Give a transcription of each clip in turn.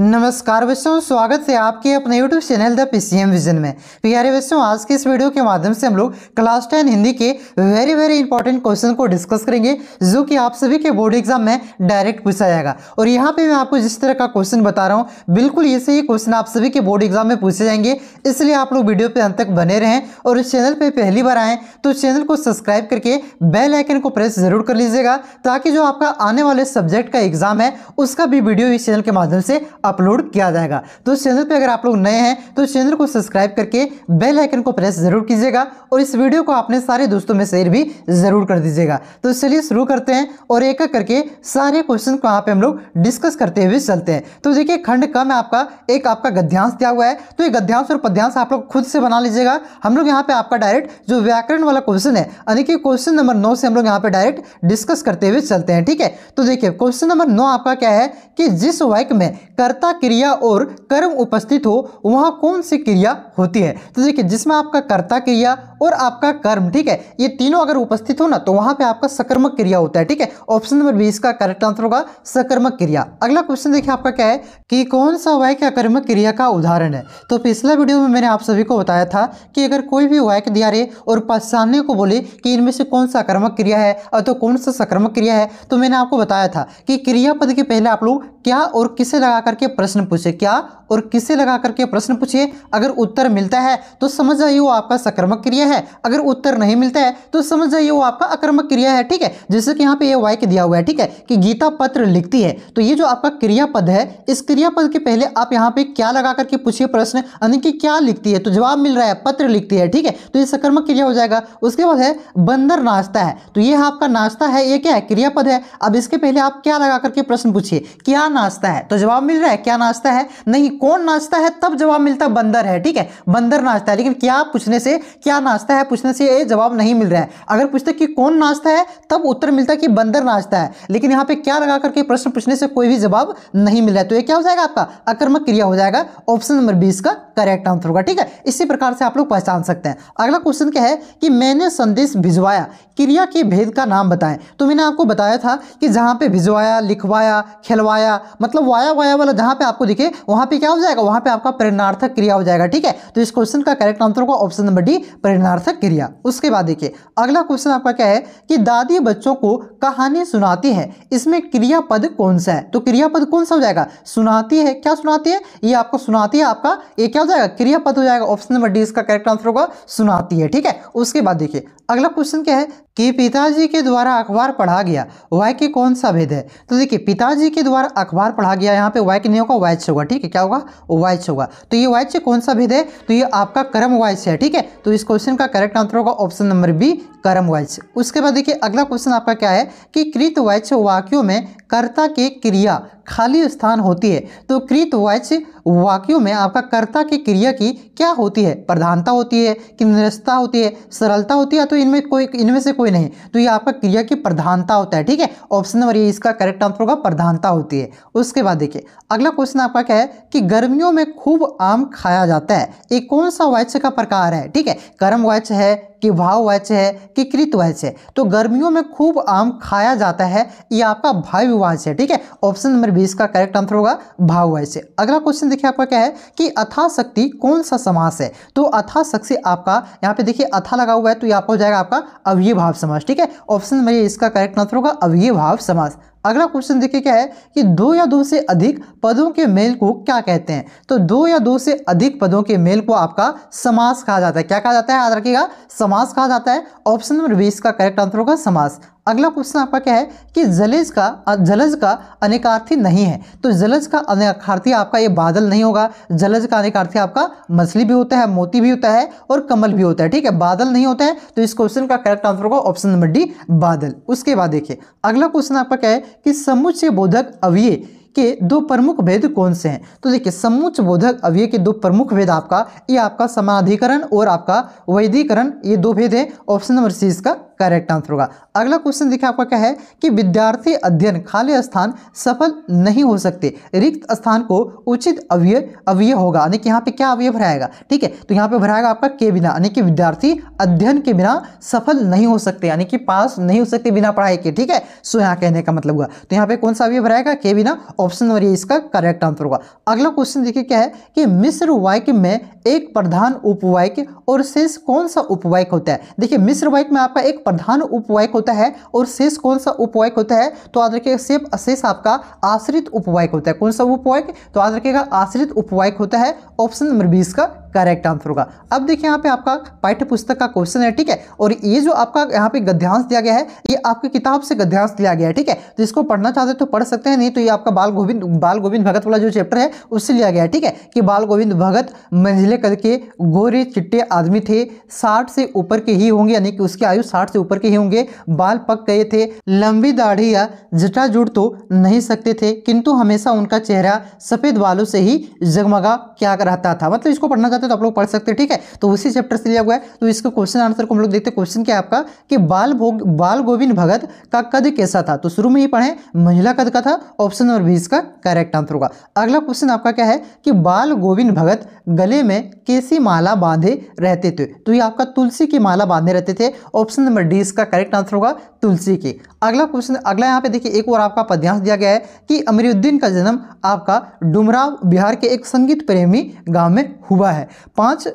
नमस्कार बच्चों स्वागत है आपके अपने YouTube channel the PCM Vision में प्यारे बच्चों आज के इस वीडियो के माध्यम से हम लोग क्लास टेन हिंदी के वेरी वेरी इंपॉर्टेंट क्वेश्चन को डिस्कस करेंगे जो कि आप सभी के बोर्ड एग्जाम में डायरेक्ट पूछा जाएगा और यहाँ पे मैं आपको जिस तरह का क्वेश्चन बता रहा हूँ बिल्कुल ये सही क्वेश्चन आप सभी के बोर्ड एग्जाम में पूछे जाएंगे इसलिए आप लोग वीडियो पर अंत तक बने रहें और इस चैनल पर पहली बार आएँ तो चैनल को सब्सक्राइब करके बेल आइकन को प्रेस जरूर कर लीजिएगा ताकि जो आपका आने वाले सब्जेक्ट का एग्जाम है उसका भी वीडियो इस चैनल के माध्यम से अपलोड किया जाएगा तो इस चैनल पर अगर आप लोग नए हैं तो इस चैनल को सब्सक्राइब करके बेल आइकन को प्रेस जरूर कीजिएगा और इस वीडियो को अपने सारे दोस्तों में शेयर भी ज़रूर कर दीजिएगा तो चलिए शुरू करते हैं और एक एक करके सारे क्वेश्चन को यहाँ पे हम लोग डिस्कस करते हुए चलते हैं तो देखिए खंड क में आपका एक आपका गद्यांश दिया हुआ है तो ये गद्यांश और पद्यांश आप लोग खुद से बना लीजिएगा हम लोग यहाँ पे आपका डायरेक्ट जो व्याकरण वाला क्वेश्चन है यानी कि क्वेश्चन नंबर नौ से हम लोग यहाँ पे डायरेक्ट डिस्कस करते हुए चलते हैं ठीक है तो देखिए क्वेश्चन नंबर नौ आपका क्या है कि जिस वाइक में कर कर्ता क्रिया और कर्म उपस्थित हो वहाँ कौन सी क्रिया होती है तो देखिए जिसमें आपका कर्ता क्रिया और आपका कर्म ठीक है ये तीनों अगर उपस्थित हो ना तो वहां पे आपका सकर्मक क्रिया होता है ठीक है ऑप्शन नंबर बीस का करेक्ट आंसर होगा सकर्मक क्रिया अगला क्वेश्चन देखिए आपका क्या है कि कौन सा वाक्य अकर्मक क्रिया का उदाहरण है तो पिछला वीडियो में मैंने आप सभी को बताया था कि अगर कोई भी वाक्य दिया रहे और पहचानने को बोले कि इनमें से कौन सा अकर्मक क्रिया है और तो कौन सा सकर्मक क्रिया है तो मैंने आपको बताया था कि क्रियापद के पहले आप लोग क्या और किसे लगा करके प्रश्न पूछे क्या और किसे लगा करके प्रश्न पूछे अगर उत्तर मिलता है तो समझ आइए वो आपका सकर्मक क्रिया है अगर उत्तर नहीं मिलता है तो समझ जाइए वो आपका अकर्मक क्रिया है ठीक है जैसे कि यहाँ पे ये वाक्य दिया हुआ है ठीक है कि गीता पत्र लिखती है तो ये जो आपका क्रियापद है इस क्रियापद के पहले आप यहाँ पे क्या लगा करके पूछिए प्रश्न यानी कि क्या लिखती है तो जवाब मिल रहा है पत्र लिखती है ठीक है तो ये सकर्मक क्रिया हो जाएगा उसके बाद है बंदर नाश्ता है तो ये आपका नाश्ता है ये क्या है क्रियापद है अब इसके पहले आप क्या लगा करके प्रश्न पूछिए क्या नाश्ता है तो जवाब मिल रहा है क्या नाश्ता है नहीं कौन नाश्ता है तब जवाब मिलता बंदर है ठीक है बंदर नाश्ता है लेकिन क्या पूछने से क्या नाचता है पूछने से ये जवाब नहीं मिल रहा है अगर पूछते कि कौन नाचता है तब उत्तर मिलता कि बंदर नाचता है लेकिन यहाँ पे क्या लगा करके प्रश्न पूछने से कोई भी जवाब नहीं मिल रहा है तो ये क्या हो जाएगा आपका अकर्मक क्रिया हो जाएगा ऑप्शन नंबर बीस का करेक्ट आंसर होगा ठीक है इसी प्रकार से आप लोग पहचान सकते हैं अगला क्वेश्चन क्या है कि मैंने संदेश भिजवाया क्रिया के भेद का नाम बताएं तो मैंने आपको बताया था कि जहां पे भिजवाया लिखवाया खिलवाया मतलब वाया वाया वाला जहां पे आपको दिखे वहां पे क्या हो जाएगा वहां पे आपका प्रेरणार्थक क्रिया हो जाएगा ठीक है तो इस क्वेश्चन का करेक्ट आंसर होगा ऑप्शन नंबर डी प्रेरणा प्रश्नार्थक क्रिया उसके बाद देखिए अगला क्वेश्चन आपका क्या है कि दादी बच्चों को कहानी सुनाती है इसमें क्रियापद कौन सा है तो क्रियापद कौन सा हो जाएगा सुनाती है क्या सुनाती है ये आपको सुनाती है आपका ये क्या हो जाएगा क्रियापद हो जाएगा ऑप्शन नंबर डी इसका करेक्ट आंसर होगा सुनाती है ठीक है उसके बाद देखिए अगला क्वेश्चन क्या है कि पिताजी के द्वारा अखबार पढ़ा गया वाई के कौन सा भेद है तो देखिए पिताजी के द्वारा अखबार पढ़ा गया यहाँ पे वाई के नहीं होगा वाइच होगा ठीक है क्या होगा वाइच होगा तो ये वाइच कौन सा भेद है तो ये आपका कर्म वाइच है ठीक है तो इस क्वेश्चन का करेक्ट आंसर होगा ऑप्शन नंबर बी कर्म वाच्य उसके बाद देखिए अगला क्वेश्चन आपका क्या है कि कृत वाच्य वाक्यों में कर्ता के क्रिया खाली स्थान होती है तो कृत वाच्य वाक्यों में आपका कर्ता की क्रिया की क्या होती है प्रधानता होती है कि निरस्ता होती है सरलता होती है तो इनमें कोई इनमें से कोई नहीं तो ये आपका क्रिया की प्रधानता होता है ठीक है ऑप्शन नंबर ये इसका करेक्ट आंसर होगा प्रधानता होती है उसके बाद देखिए अगला क्वेश्चन आपका क्या है कि गर्मियों में खूब आम खाया जाता है ये कौन सा वाच्य का प्रकार है ठीक है कर्म वाच्य है कि भाववाच्य है कि कृत कृतवाच्य है तो गर्मियों में खूब आम खाया जाता है ये आपका भाव भाव्यवाच्य है ठीक है ऑप्शन नंबर बीस का करेक्ट आंसर होगा भाव भाववाच्य अगला क्वेश्चन देखिए आपका क्या है कि अथाशक्ति कौन सा समास है तो अथाशक्ति आपका यहाँ पे देखिए अथा लगा हुआ है तो यहाँ पर हो जाएगा आपका अव्य भाव समास ठीक है ऑप्शन नंबर इसका करेक्ट आंसर होगा अव्य भाव समास अगला क्वेश्चन देखिए क्या है कि दो या दो से अधिक पदों के मेल को क्या कहते हैं तो दो या दो से अधिक पदों के मेल को आपका समास कहा जाता है क्या कहा जाता है याद रखिएगा समास कहा जाता है ऑप्शन नंबर बीस का करेक्ट आंसर होगा समास अगला क्वेश्चन आपका क्या है कि जलेज का जलज का अनेकार्थी नहीं है तो जलज का अनेकार्थी आपका ये बादल नहीं होगा जलज का अनेकार्थी आपका मछली भी होता है मोती भी होता है और कमल भी होता है ठीक है बादल नहीं होता है तो इस क्वेश्चन का करेक्ट आंसर होगा ऑप्शन नंबर डी बादल उसके बाद देखिए अगला क्वेश्चन आपका क्या है कि समुच्चय बोधक अवय के दो प्रमुख भेद कौन से हैं तो देखिए समुच बोधक अव्यय के दो प्रमुख भेद आपका ये आपका समाधिकरण और आपका वैधिकरण ये दो भेद हैं ऑप्शन नंबर सी इसका करेक्ट आंसर होगा अगला क्वेश्चन देखिए आपका क्या है कि विद्यार्थी अध्ययन खाली स्थान सफल नहीं हो सकते रिक्त स्थान को उचित अव्यय अव्यय होगा यानी कि यहाँ पे क्या अव्यय भराएगा ठीक है तो यहाँ पे भराएगा आपका के बिना यानी कि विद्यार्थी अध्ययन के बिना सफल नहीं हो सकते यानी कि पास नहीं हो सकते बिना पढ़ाई के ठीक है सो यहाँ कहने का मतलब हुआ तो यहाँ पे कौन सा अव्यय भराएगा के बिना ऑप्शन नंबर ये इसका करेक्ट आंसर होगा अगला क्वेश्चन देखिए क्या है कि मिश्र वाक्य में एक प्रधान उपवाक्य और शेष कौन सा उपवाक्य होता है देखिए मिश्र वाक्य में आपका एक प्रधान उपवायक होता है और शेष कौन सा उपवायक होता है तो याद रखिएगा सिर्फ शेष आपका आश्रित उपवायक होता है कौन सा उपवायक तो याद रखिएगा आश्रित उपवायक होता है ऑप्शन नंबर बीस का करेक्ट आंसर होगा अब देखिए यहाँ पे आपका पाठ्य पुस्तक का क्वेश्चन है ठीक है और ये जो आपका यहाँ पे गद्यांश दिया गया है ये आपकी किताब से गद्यांश दिया गया है ठीक है तो इसको पढ़ना चाहते तो पढ़ सकते हैं नहीं तो ये आपका बाल गोविंद बाल गोविंद भगत वाला जो चैप्टर है उससे लिया गया है ठीक है कि बाल गोविंद भगत मंजिले कद के गोरे चिट्टे आदमी थे साठ से ऊपर के ही होंगे यानी कि उसकी आयु साठ से ऊपर के ही होंगे बाल पक गए थे लंबी दाढ़ी या जटा जुड़ तो नहीं सकते थे किंतु हमेशा उनका चेहरा सफेद बालों से ही जगमगा क्या रहता था मतलब इसको पढ़ना चाहते तो आप लोग पढ़ सकते हैं ठीक है तो उसी चैप्टर से लिया हुआ है तो इसका क्वेश्चन आंसर को हम लोग देखते क्वेश्चन क्या आपका कि बाल भोग बाल गोविंद भगत का कद कैसा था तो शुरू में ही पढ़े महिला कद का था ऑप्शन नंबर बीस का करेक्ट आंसर होगा अगला क्वेश्चन आपका क्या है कि बाल गोविंद भगत गले में कैसी माला बांधे रहते थे तो ये आपका तुलसी की माला बांधे रहते थे ऑप्शन नंबर डी इसका करेक्ट आंसर होगा तुलसी की अगला क्वेश्चन अगला यहाँ पे देखिए एक और आपका पद्यांश दिया गया है कि अमरुद्दीन का जन्म आपका डुमराव बिहार के एक संगीत प्रेमी गांव में हुआ है पाँच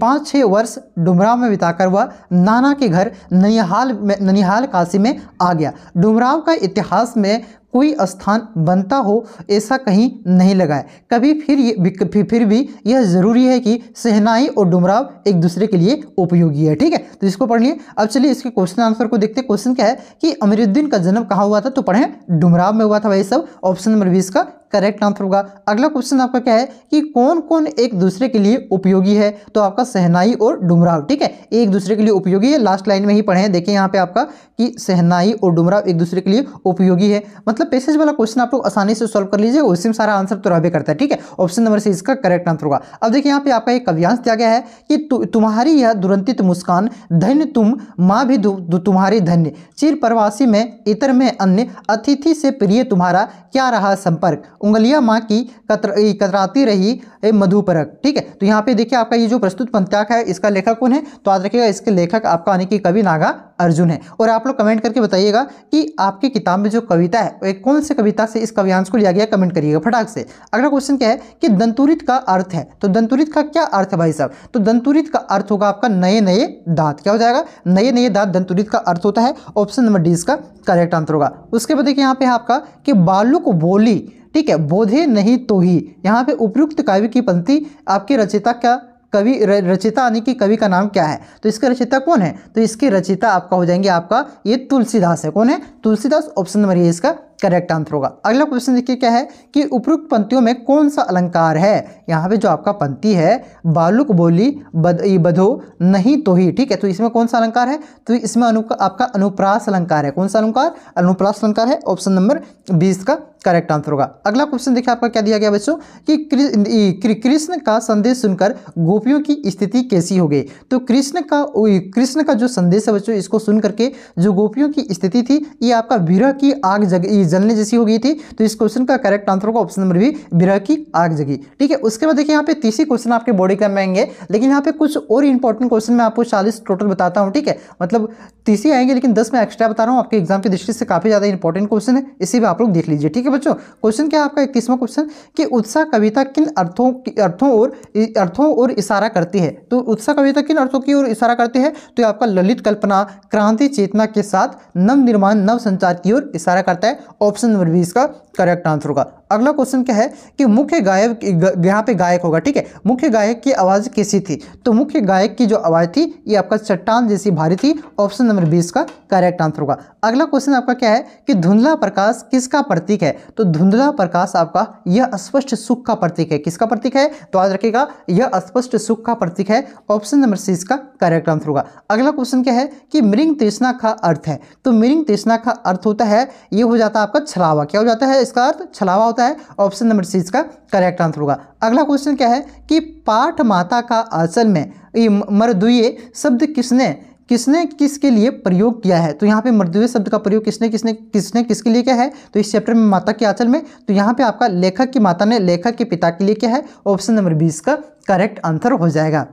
पाँच छः वर्ष डुमराव में बिताकर वह नाना के घर ननिहाल में ननिहाल काशी में आ गया डुमराव का इतिहास में कोई स्थान बनता हो ऐसा कहीं नहीं लगाए कभी फिर ये फिर भी यह ज़रूरी है कि सहनाई और डुमराव एक दूसरे के लिए उपयोगी है ठीक है तो इसको पढ़ लिए अब चलिए इसके क्वेश्चन आंसर को देखते हैं क्वेश्चन क्या है कि अमीरुद्दीन का जन्म कहाँ हुआ था तो पढ़ें डुमराव में हुआ था भाई सब ऑप्शन नंबर बीस का करेक्ट आंसर होगा अगला क्वेश्चन आपका क्या है कि कौन कौन एक दूसरे के लिए उपयोगी है तो आपका सहनाई और डुमराव ठीक है एक दूसरे के लिए उपयोगी है लास्ट लाइन में ही पढ़े देखें यहाँ पे आपका कि सहनाई और डुमराव एक दूसरे के लिए उपयोगी है मतलब मतलब पेसेज वाला क्वेश्चन आप लोग आसानी से सॉल्व कर लीजिए उसी में सारा आंसर तो रहबे करता है ठीक है ऑप्शन नंबर से इसका करेक्ट आंसर होगा अब देखिए यहाँ पे आपका एक कव्यांश दिया गया है कि तुम्हारी यह दुरंतित मुस्कान धन्य तुम माँ भी तुम्हारी धन्य चिर प्रवासी में इतर में अन्य अतिथि से प्रिय तुम्हारा क्या रहा संपर्क उंगलिया माँ की कतर, कतराती रही मधुपरक ठीक है तो यहाँ पे देखिए आपका ये जो प्रस्तुत पंत्याक है इसका लेखक कौन है तो याद रखिएगा इसके लेखक आपका यानी कि कवि नागा अर्जुन है और आप लोग कमेंट करके बताइएगा कि आपकी किताब में जो कविता है कौन से कविता से इस कव्यांश को लिया गया कमेंट करिएगा फटाक से अगला क्वेश्चन क्या है कि दंतुरित का अर्थ है तो दंतुरित का क्या अर्थ है भाई साहब तो दंतुरित का अर्थ होगा आपका नए नए दांत क्या हो जाएगा नए नए दांत दंतुरित का अर्थ होता है ऑप्शन नंबर डी इसका करेक्ट आंसर होगा उसके बाद देखिए यहाँ पे आपका कि बालुक बोली ठीक है बोधे नहीं तो ही यहाँ पे उपयुक्त काव्य की पंक्ति आपके रचिता का कवि रचिता यानी कि कवि का नाम क्या है तो इसका रचिता कौन है तो इसके रचिता आपका हो जाएंगे आपका ये तुलसीदास है कौन है तुलसीदास ऑप्शन नंबर ये इसका करेक्ट आंसर होगा अगला क्वेश्चन देखिए क्या है कि उपरोक्त पंक्तियों में कौन सा अलंकार है यहाँ पे जो आपका पंक्ति है बालुक बोली बद बधो नहीं तो ही ठीक है तो इसमें कौन सा अलंकार है तो इसमें अनु आपका अनुप्रास अलंकार है कौन सा अलंकार अनुप्रास अलंकार है ऑप्शन नंबर बीस का करेक्ट आंसर होगा अगला क्वेश्चन देखिए आपका क्या दिया गया बच्चों कि कृष्ण का संदेश सुनकर गोपियों की स्थिति कैसी हो गई तो कृष्ण का कृष्ण का जो संदेश है बच्चों इसको सुन करके जो गोपियों की स्थिति थी ये आपका विरह की आग जग जलने जैसी हो गई थी तो इस क्वेश्चन का करेक्ट आंसर होगा ऑप्शन नंबर बी बिरह की आग जगी ठीक है उसके बाद देखिए यहाँ पे तीसरी क्वेश्चन आपके बॉडी का आएंगे लेकिन यहाँ पे कुछ और इंपॉर्टेंट क्वेश्चन मैं आपको चालीस टोटल बताता हूँ ठीक है मतलब तीसरी आएंगे लेकिन दस मैं एक्स्ट्रा बता रहा हूँ आपके एग्जाम की दृष्टि से काफी ज़्यादा इंपॉर्टेंट क्वेश्चन है इसी भी आप लोग देख लीजिए ठीक है बच्चों क्वेश्चन क्या आपका इकतीसवां क्वेश्चन कि उत्साह कविता किन अर्थों अर्थों और अर्थों और इशारा करती है तो उत्साह कविता किन अर्थों की ओर इशारा करती है तो आपका ललित कल्पना क्रांति चेतना के साथ नव निर्माण नव संचार की ओर इशारा करता है ऑप्शन नंबर बी इसका करेक्ट आंसर होगा अगला क्वेश्चन क्या है कि मुख्य गायक यहाँ पे गायक होगा ठीक है मुख्य गायक की आवाज़ कैसी थी तो मुख्य गायक की जो आवाज़ थी ये आपका चट्टान जैसी भारी थी ऑप्शन नंबर बीस का करेक्ट आंसर होगा अगला क्वेश्चन आपका क्या है कि धुंधला प्रकाश किसका प्रतीक है तो धुंधला प्रकाश आपका यह स्पष्ट सुख का प्रतीक है किसका प्रतीक है तो याद रखिएगा यह स्पष्ट सुख का प्रतीक है ऑप्शन नंबर सी इसका करेक्ट आंसर होगा अगला क्वेश्चन क्या है कि मृंग तृष्णा का अर्थ है तो मृंग तृष्णा का अर्थ होता है ये हो जाता है आपका छलावा क्या हो जाता है इसका अर्थ छलावा होता है ऑप्शन नंबर सी इसका करेक्ट आंसर होगा अगला क्वेश्चन क्या है कि पाठ माता का असल में मरदुए शब्द किसने किसने किसके लिए प्रयोग किया है तो यहाँ पे मृदुए शब्द का प्रयोग किसने किसने किसने किसके लिए किया है तो इस चैप्टर में माता के आंचल में तो यहाँ पे आपका लेखक की माता ने लेखक के पिता के लिए किया है ऑप्शन नंबर बीस का करेक्ट आंसर हो जाएगा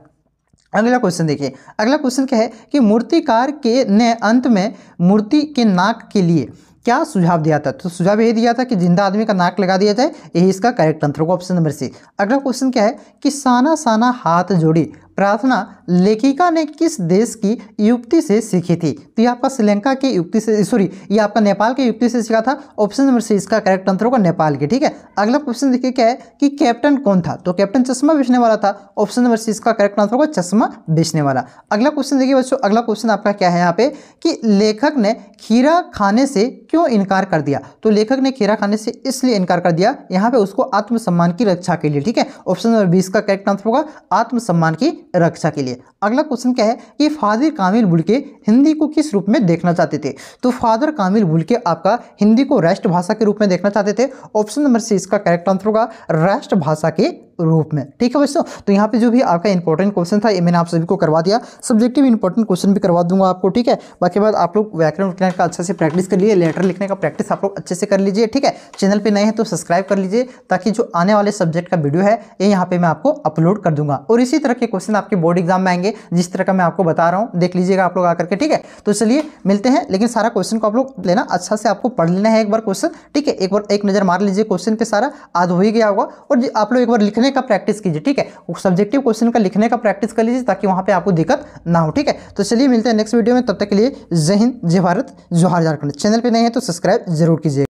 अगला क्वेश्चन देखिए अगला क्वेश्चन क्या है कि मूर्तिकार के ने अंत में मूर्ति के नाक के लिए क्या सुझाव दिया था तो सुझाव यही दिया था कि जिंदा आदमी का नाक लगा दिया जाए यही इसका करेक्ट आंसर होगा ऑप्शन नंबर सी अगला क्वेश्चन क्या है कि साना साना हाथ जोड़ी प्रार्थना लेखिका ने किस देश की युक्ति से सीखी थी तो ये आपका श्रीलंका की युक्ति से सॉरी ये आपका नेपाल की युक्ति से सीखा था ऑप्शन नंबर सी इसका करेक्ट आंसर होगा नेपाल की ठीक है अगला क्वेश्चन देखिए क्या है कि कैप्टन कौन था तो कैप्टन चश्मा बेचने वाला था ऑप्शन नंबर सी इसका करेक्ट आंसर होगा चश्मा बेचने वाला अगला क्वेश्चन देखिए बच्चों अगला क्वेश्चन आपका क्या है यहाँ पे कि लेखक ने खीरा खाने से क्यों इनकार कर दिया तो लेखक ने खीरा खाने से इसलिए इनकार कर दिया यहाँ पे उसको आत्मसम्मान की रक्षा के लिए ठीक है ऑप्शन नंबर बीस का करेक्ट आंसर होगा आत्मसम्मान की रक्षा के लिए अगला क्वेश्चन क्या है कि फादर कामिल बुलके हिंदी को किस रूप में देखना चाहते थे तो फादर कामिल बुलके आपका हिंदी को राष्ट्रभाषा के रूप में देखना चाहते थे ऑप्शन नंबर सी इसका करेक्ट आंसर होगा राष्ट्रभाषा के रूप में ठीक है वैसे तो यहाँ पे जो भी आपका इंपॉर्टेंट क्वेश्चन था ये मैंने आप सभी को करवा दिया सब्जेक्टिव इंपॉर्टेंट क्वेश्चन भी करवा दूंगा आपको ठीक है बाकी बाद आप लोग व्याकरण उठने का अच्छा से प्रैक्टिस कर लीजिए लेटर लिखने का प्रैक्टिस आप लोग अच्छे से कर लीजिए ठीक है चैनल पर नए हैं तो सब्सक्राइब कर लीजिए ताकि जो आने वाले सब्जेक्ट का वीडियो है ये यहाँ पर मैं आपको अपलोड कर दूंगा और इसी तरह के क्वेश्चन आपके बोर्ड एग्जाम में आएंगे जिस तरह का मैं आपको बता रहा हूँ देख लीजिएगा आप लोग आकर के ठीक है तो चलिए मिलते हैं लेकिन सारा क्वेश्चन को आप लोग लेना अच्छा से आपको पढ़ लेना है एक बार क्वेश्चन ठीक है एक बार एक नज़र मार लीजिए क्वेश्चन पे सारा आज हो ही गया होगा और आप लोग एक बार लिखने लिखने का प्रैक्टिस कीजिए ठीक है सब्जेक्टिव क्वेश्चन का लिखने का प्रैक्टिस कर लीजिए ताकि वहाँ पर आपको दिक्कत ना हो ठीक है तो चलिए मिलते हैं नेक्स्ट वीडियो में तब तक के लिए जय हिंद जय भारत जोहार झारखंड चैनल पर नहीं है तो सब्सक्राइब जरूर कीजिए